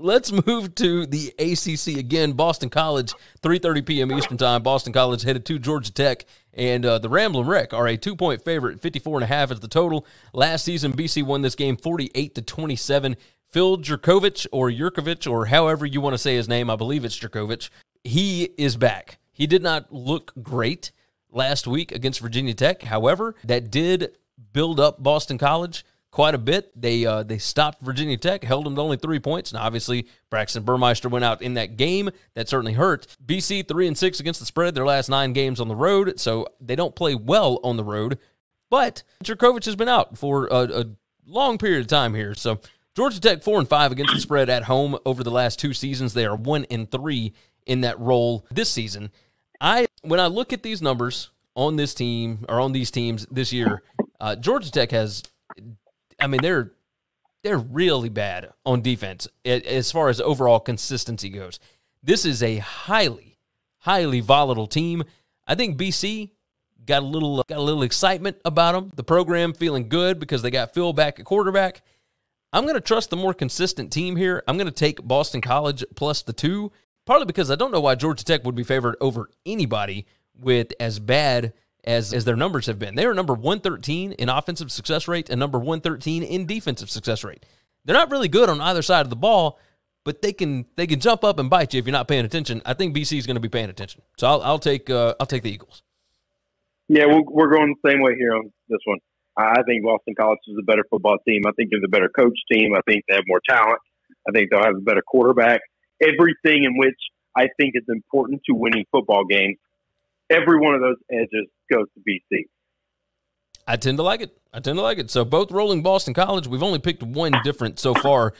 Let's move to the ACC again. Boston College, 3:30 p.m. Eastern Time. Boston College headed to Georgia Tech, and uh, the Ramblin' Wreck are a two-point favorite. 54 and a half is the total. Last season, BC won this game 48 to 27. Phil Jirkovic, or Yurkovic or however you want to say his name, I believe it's jirkovic He is back. He did not look great last week against Virginia Tech. However, that did build up Boston College quite a bit. They uh, they stopped Virginia Tech, held them to only three points, and obviously Braxton Burmeister went out in that game. That certainly hurt. BC three and six against the spread their last nine games on the road, so they don't play well on the road. But Djokovic has been out for a, a long period of time here, so Georgia Tech four and five against the spread at home over the last two seasons. They are one and three in that role this season. I when I look at these numbers on this team or on these teams this year, uh, Georgia Tech has I mean, they're they're really bad on defense as far as overall consistency goes. This is a highly, highly volatile team. I think BC got a little got a little excitement about them. The program feeling good because they got Phil back at quarterback. I'm going to trust the more consistent team here. I'm going to take Boston College plus the two, partly because I don't know why Georgia Tech would be favored over anybody with as bad as, as their numbers have been. They are number 113 in offensive success rate and number 113 in defensive success rate. They're not really good on either side of the ball, but they can they can jump up and bite you if you're not paying attention. I think BC is going to be paying attention, so I'll, I'll take uh, I'll take the Eagles. Yeah, we are going the same way here on this one. I think Boston College is a better football team. I think it's a better coach team. I think they have more talent. I think they'll have a better quarterback. Everything in which I think is important to winning football games every one of those edges goes to BC. I tend to like it. I tend to like it. So both rolling Boston College. We've only picked one different so far